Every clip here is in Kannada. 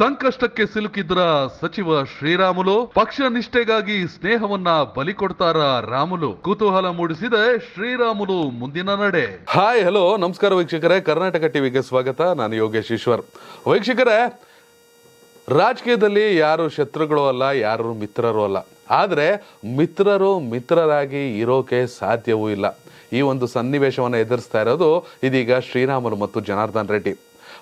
ಸಂಕಷ್ಟಕ್ಕೆ ಸಿಲುಕಿದ್ರ ಸಚಿವ ಶ್ರೀರಾಮುಲು ಪಕ್ಷ ನಿಷ್ಠೆಗಾಗಿ ಸ್ನೇಹವನ್ನ ಬಲಿ ಕೊಡ್ತಾರ ರಾಮುಲು ಕುತೂಹಲ ಮೂಡಿಸಿದೆ ಶ್ರೀರಾಮುಲು ಮುಂದಿನ ನಡೆ ಹಾಯ್ ಹಲೋ ನಮಸ್ಕಾರ ವೀಕ್ಷಕರೇ ಕರ್ನಾಟಕ ಟಿವಿಗೆ ಸ್ವಾಗತ ನಾನು ಯೋಗೇಶ್ ಈಶ್ವರ್ ವೀಕ್ಷಕರೇ ರಾಜಕೀಯದಲ್ಲಿ ಯಾರು ಶತ್ರುಗಳು ಅಲ್ಲ ಯಾರು ಮಿತ್ರರು ಅಲ್ಲ ಆದರೆ ಮಿತ್ರರು ಮಿತ್ರರಾಗಿ ಇರೋಕೆ ಸಾಧ್ಯವೂ ಇಲ್ಲ ಈ ಒಂದು ಸನ್ನಿವೇಶವನ್ನು ಎದುರಿಸ್ತಾ ಇರೋದು ಇದೀಗ ಶ್ರೀರಾಮುಲು ಮತ್ತು ಜನಾರ್ದನ್ ರೆಡ್ಡಿ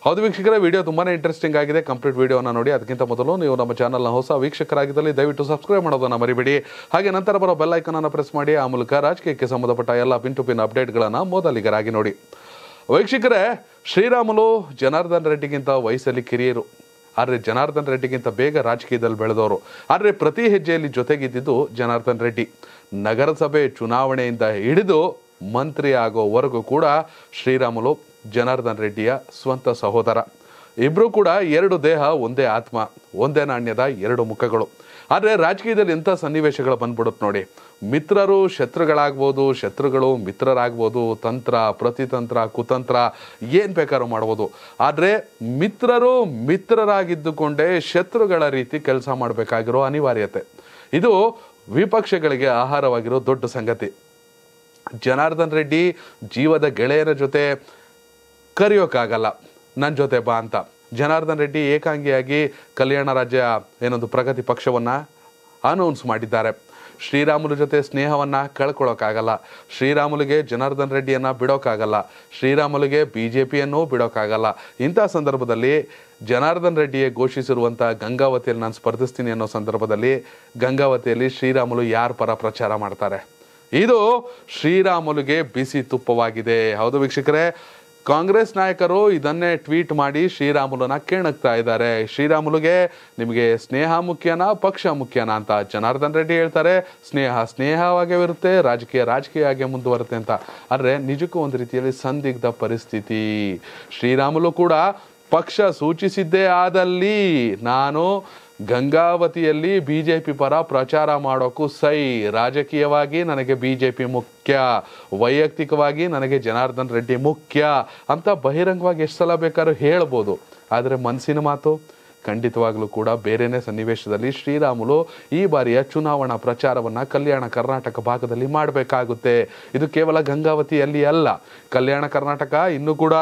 ಹೌದು ವೀಕ್ಷಕರ ವಿಡಿಯೋ ತುಂಬಾ ಇಂಟ್ರೆಸ್ಟಿಂಗ್ ಆಗಿದೆ ಕಂಪ್ಲೀಟ್ ವಿಡಿಯೋನ ನೋಡಿ ಅದಕ್ಕಿಂತ ಮೊದಲು ನೀವು ನಮ್ಮ ಚಾನಲ್ನ ಹೊಸ ವೀಕ್ಷಕರಾಗಿದ್ದಲ್ಲಿ ದಯವಿಟ್ಟು ಸಬ್ಸ್ಕ್ರೈಬ್ ಮಾಡೋದನ್ನು ಮರಿಬೇಡಿ ಹಾಗೆ ನಂತರ ಬರೋ ಬೆಲ್ ಅನ್ನು ಪ್ರೆಸ್ ಮಾಡಿ ಆ ಮೂಲಕ ರಾಜಕೀಯಕ್ಕೆ ಸಂಬಂಧಪಟ್ಟ ಎಲ್ಲ ಪಿನ್ ಟು ಪಿನ್ ಅಪ್ಡೇಟ್ಗಳನ್ನು ಮೊದಲಿಗರಾಗಿ ನೋಡಿ ವೀಕ್ಷಕರೇ ಶ್ರೀರಾಮುಲು ಜನಾರ್ದನ್ ರೆಡ್ಡಿಗಿಂತ ವಯಸ್ಸಲ್ಲಿ ಕಿರಿಯರು ಆದರೆ ಜನಾರ್ದನ್ ರೆಡ್ಡಿಗಿಂತ ಬೇಗ ರಾಜಕೀಯದಲ್ಲಿ ಬೆಳೆದವರು ಆದರೆ ಪ್ರತಿ ಹೆಜ್ಜೆಯಲ್ಲಿ ಜೊತೆಗಿದ್ದಿದ್ದು ಜನಾರ್ದನ್ ರೆಡ್ಡಿ ನಗರಸಭೆ ಚುನಾವಣೆಯಿಂದ ಹಿಡಿದು ಮಂತ್ರಿ ಆಗೋವರೆಗೂ ಕೂಡ ಶ್ರೀರಾಮುಲು ಜನಾರ್ದನ್ ರೆಡ್ಡಿಯ ಸ್ವಂತ ಸಹೋದರ ಇಬ್ಬರು ಕೂಡ ಎರಡು ದೇಹ ಒಂದೇ ಆತ್ಮ ಒಂದೇ ನಾಣ್ಯದ ಎರಡು ಮುಖಗಳು ಆದರೆ ರಾಜಕೀಯದಲ್ಲಿ ಎಂಥ ಸನ್ನಿವೇಶಗಳು ಬಂದ್ಬಿಡುತ್ತೆ ನೋಡಿ ಮಿತ್ರರು ಶತ್ರುಗಳಾಗ್ಬೋದು ಶತ್ರುಗಳು ಮಿತ್ರರಾಗ್ಬೋದು ತಂತ್ರ ಪ್ರತಿತಂತ್ರ ಕುತಂತ್ರ ಏನು ಬೇಕಾದ್ರೂ ಮಾಡ್ಬೋದು ಆದರೆ ಮಿತ್ರರು ಮಿತ್ರರಾಗಿದ್ದುಕೊಂಡೇ ಶತ್ರುಗಳ ರೀತಿ ಕೆಲಸ ಮಾಡಬೇಕಾಗಿರೋ ಅನಿವಾರ್ಯತೆ ಇದು ವಿಪಕ್ಷಗಳಿಗೆ ಆಹಾರವಾಗಿರೋ ದೊಡ್ಡ ಸಂಗತಿ ಜನಾರ್ದನ್ ರೆಡ್ಡಿ ಜೀವದ ಗೆಳೆಯರ ಜೊತೆ ಕರೆಯೋಕ್ಕಾಗಲ್ಲ ನನ್ನ ಜೊತೆ ಬಾ ಅಂತ ಜನಾರ್ದನ್ ರೆಡ್ಡಿ ಏಕಾಂಗಿಯಾಗಿ ಕಲ್ಯಾಣ ರಾಜ್ಯ ಏನೊಂದು ಪ್ರಗತಿ ಪಕ್ಷವನ್ನು ಅನೌನ್ಸ್ ಮಾಡಿದ್ದಾರೆ ಶ್ರೀರಾಮುಲು ಜೊತೆ ಸ್ನೇಹವನ್ನು ಕಳ್ಕೊಳ್ಳೋಕ್ಕಾಗಲ್ಲ ಶ್ರೀರಾಮುಲಿಗೆ ಜನಾರ್ದನ್ ರೆಡ್ಡಿಯನ್ನು ಬಿಡೋಕ್ಕಾಗಲ್ಲ ಶ್ರೀರಾಮುಲಿಗೆ ಬಿ ಜೆ ಪಿಯನ್ನು ಬಿಡೋಕ್ಕಾಗಲ್ಲ ಇಂಥ ಸಂದರ್ಭದಲ್ಲಿ ಜನಾರ್ದನ್ ರೆಡ್ಡಿಯೇ ಘೋಷಿಸಿರುವಂಥ ಗಂಗಾವತಿಯಲ್ಲಿ ನಾನು ಸ್ಪರ್ಧಿಸ್ತೀನಿ ಅನ್ನೋ ಸಂದರ್ಭದಲ್ಲಿ ಗಂಗಾವತಿಯಲ್ಲಿ ಶ್ರೀರಾಮುಲು ಯಾರ ಪರ ಪ್ರಚಾರ ಮಾಡ್ತಾರೆ ಇದು ಶ್ರೀರಾಮುಲಿಗೆ ಬಿಸಿ ತುಪ್ಪವಾಗಿದೆ ಹೌದು ವೀಕ್ಷಕರೇ ಕಾಂಗ್ರೆಸ್ ನಾಯಕರು ಇದನ್ನೇ ಟ್ವೀಟ್ ಮಾಡಿ ಶ್ರೀರಾಮುಲುನ ಕೇಣಕ್ತಾ ಇದ್ದಾರೆ ಶ್ರೀರಾಮುಲುಗೆ ನಿಮಗೆ ಸ್ನೇಹ ಮುಖ್ಯನ ಪಕ್ಷ ಮುಖ್ಯನಾ ಅಂತ ಜನಾರ್ದನ್ ರೆಡ್ಡಿ ಹೇಳ್ತಾರೆ ಸ್ನೇಹ ಸ್ನೇಹವಾಗೇ ಇರುತ್ತೆ ರಾಜಕೀಯ ರಾಜಕೀಯ ಆಗೇ ಮುಂದುವರುತ್ತೆ ಅಂತ ಆದರೆ ನಿಜಕ್ಕೂ ಒಂದು ರೀತಿಯಲ್ಲಿ ಸಂದಿಗ್ಧ ಪರಿಸ್ಥಿತಿ ಶ್ರೀರಾಮುಲು ಕೂಡ ಪಕ್ಷ ಸೂಚಿಸಿದ್ದೇ ಆದಲ್ಲಿ ನಾನು ಗಂಗಾವತಿಯಲ್ಲಿ ಬಿ ಜೆ ಪಿ ಪರ ಪ್ರಚಾರ ಮಾಡೋಕ್ಕೂ ಸೈ ರಾಜಕೀಯವಾಗಿ ನನಗೆ ಬಿ ಜೆ ಪಿ ಮುಖ್ಯ ವೈಯಕ್ತಿಕವಾಗಿ ನನಗೆ ಜನಾರ್ದನ್ ರೆಡ್ಡಿ ಮುಖ್ಯ ಅಂತ ಬಹಿರಂಗವಾಗಿ ಎಷ್ಟು ಸಲ ಬೇಕಾದ್ರೂ ಹೇಳ್ಬೋದು ಆದರೆ ಮನಸ್ಸಿನ ಮಾತು ಖಂಡಿತವಾಗಲೂ ಕೂಡ ಬೇರೆನೇ ಸನ್ನಿವೇಶದಲ್ಲಿ ಶ್ರೀರಾಮುಲು ಈ ಬಾರಿಯ ಚುನಾವಣಾ ಪ್ರಚಾರವನ್ನು ಕಲ್ಯಾಣ ಕರ್ನಾಟಕ ಭಾಗದಲ್ಲಿ ಮಾಡಬೇಕಾಗುತ್ತೆ ಇದು ಕೇವಲ ಗಂಗಾವತಿಯಲ್ಲಿ ಅಲ್ಲ ಕಲ್ಯಾಣ ಕರ್ನಾಟಕ ಇನ್ನೂ ಕೂಡ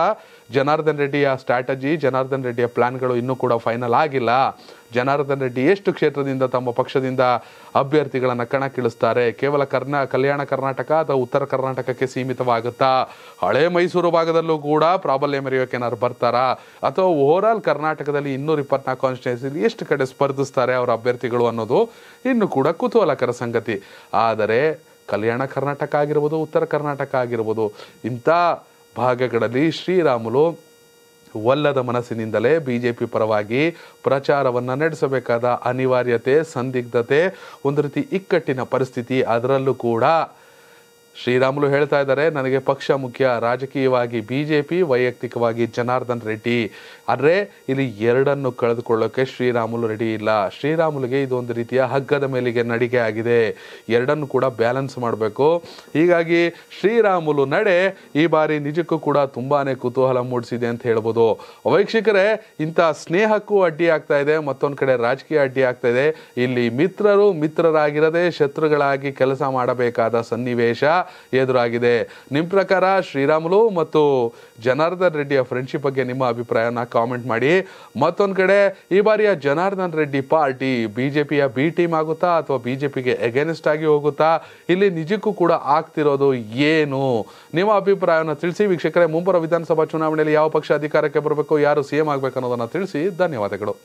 ಜನಾರ್ದನ್ ರೆಡ್ಡಿಯ ಸ್ಟ್ರಾಟಜಿ ಜನಾರ್ದನ್ ರೆಡ್ಡಿಯ ಪ್ಲ್ಯಾನ್ಗಳು ಇನ್ನೂ ಕೂಡ ಫೈನಲ್ ಆಗಿಲ್ಲ ಜನಾರ್ದನ್ ರೆಡ್ಡಿ ಎಷ್ಟು ಕ್ಷೇತ್ರದಿಂದ ತಮ್ಮ ಪಕ್ಷದಿಂದ ಅಭ್ಯರ್ಥಿಗಳನ್ನು ಕಣಕ್ಕಿಳಿಸ್ತಾರೆ ಕೇವಲ ಕರ್ನಾ ಕಲ್ಯಾಣ ಕರ್ನಾಟಕ ಅಥವಾ ಉತ್ತರ ಕರ್ನಾಟಕಕ್ಕೆ ಸೀಮಿತವಾಗುತ್ತಾ ಹಳೆ ಮೈಸೂರು ಭಾಗದಲ್ಲೂ ಕೂಡ ಪ್ರಾಬಲ್ಯ ಮೆರೆಯೋಕೆ ಏನಾದ್ರು ಬರ್ತಾರಾ ಅಥವಾ ಓವರ್ ಆಲ್ ಕರ್ನಾಟಕದಲ್ಲಿ ಇನ್ನೂರ ಇಪ್ಪತ್ನಾಲ್ಕು ಕಾನ್ಸ್ಟಿಟ್ಯೂನ್ಸಿಲಿ ಎಷ್ಟು ಕಡೆ ಸ್ಪರ್ಧಿಸ್ತಾರೆ ಅವರ ಅಭ್ಯರ್ಥಿಗಳು ಅನ್ನೋದು ಇನ್ನು ಕೂಡ ಕುತೂಹಲಕರ ಸಂಗತಿ ಆದರೆ ಕಲ್ಯಾಣ ಕರ್ನಾಟಕ ಆಗಿರ್ಬೋದು ಉತ್ತರ ಕರ್ನಾಟಕ ಆಗಿರ್ಬೋದು ಇಂಥ ಭಾಗಗಳಲ್ಲಿ ಶ್ರೀರಾಮುಲು ಒಲ್ಲದ ಮನಸ್ಸಿನಿಂದಲೇ ಬಿ ಜೆ ಪಿ ಪರವಾಗಿ ಪ್ರಚಾರವನ್ನು ನಡೆಸಬೇಕಾದ ಅನಿವಾರ್ಯತೆ ಸಂದಿಗ್ಧತೆ ಒಂದು ರೀತಿ ಇಕ್ಕಟ್ಟಿನ ಪರಿಸ್ಥಿತಿ ಅದರಲ್ಲೂ ಕೂಡ ಶ್ರೀರಾಮುಲು ಹೇಳ್ತಾ ಇದ್ದಾರೆ ನನಗೆ ಪಕ್ಷ ಮುಖ್ಯ ರಾಜಕೀಯವಾಗಿ ಬಿ ಜೆ ಪಿ ವೈಯಕ್ತಿಕವಾಗಿ ಜನಾರ್ದನ್ ರೆಡ್ಡಿ ಆದರೆ ಇಲ್ಲಿ ಎರಡನ್ನು ಕಳೆದುಕೊಳ್ಳೋಕೆ ಶ್ರೀರಾಮುಲು ರೆಡಿ ಇಲ್ಲ ಶ್ರೀರಾಮುಲುಗೆ ಇದೊಂದು ರೀತಿಯ ಹಗ್ಗದ ಮೇಲಿಗೆ ನಡಿಗೆ ಆಗಿದೆ ಎರಡನ್ನು ಕೂಡ ಬ್ಯಾಲೆನ್ಸ್ ಮಾಡಬೇಕು ಹೀಗಾಗಿ ಶ್ರೀರಾಮುಲು ನಡೆ ಈ ಬಾರಿ ನಿಜಕ್ಕೂ ಕೂಡ ತುಂಬಾ ಕುತೂಹಲ ಮೂಡಿಸಿದೆ ಅಂತ ಹೇಳ್ಬೋದು ವೀಕ್ಷಕರೇ ಇಂಥ ಸ್ನೇಹಕ್ಕೂ ಅಡ್ಡಿ ಆಗ್ತಾ ಇದೆ ಮತ್ತೊಂದು ಕಡೆ ರಾಜಕೀಯ ಅಡ್ಡಿ ಆಗ್ತಾ ಇದೆ ಇಲ್ಲಿ ಮಿತ್ರರು ಮಿತ್ರರಾಗಿರದೆ ಶತ್ರುಗಳಾಗಿ ಕೆಲಸ ಮಾಡಬೇಕಾದ ಸನ್ನಿವೇಶ ಎದುರಾಗಿದೆ ನಿಮ್ಮ ಪ್ರಕಾರ ಶ್ರೀರಾಮುಲು ಮತ್ತು ಜನಾರ್ದನ್ ರೆಡ್ಡಿಯ ಫ್ರೆಂಡ್ಶಿಪ್ ಬಗ್ಗೆ ನಿಮ್ಮ ಅಭಿಪ್ರಾಯನ ಕಾಮೆಂಟ್ ಮಾಡಿ ಮತ್ತೊಂದು ಕಡೆ ಈ ಬಾರಿಯ Janardhan Reddy party B J ಪಿಯ ಬಿ ಟೀಮ್ ಆಗುತ್ತಾ ಅಥವಾ ಬಿ ಜೆ ಪಿಗೆ ಎಗೇನಿಸ್ಟ್ ಆಗಿ ಹೋಗುತ್ತಾ ಇಲ್ಲಿ ನಿಜಕ್ಕೂ ಕೂಡ ಆಗ್ತಿರೋದು ಏನು ನಿಮ್ಮ ಅಭಿಪ್ರಾಯವನ್ನು ತಿಳಿಸಿ ವೀಕ್ಷಕರೇ ಮುಂಬರುವ ವಿಧಾನಸಭಾ ಚುನಾವಣೆಯಲ್ಲಿ ಯಾವ ಪಕ್ಷ ಅಧಿಕಾರಕ್ಕೆ ಬರಬೇಕು ಯಾರು ಸಿ ಎಂ ಆಗಬೇಕು ಅನ್ನೋದನ್ನು ತಿಳಿಸಿ ಧನ್ಯವಾದಗಳು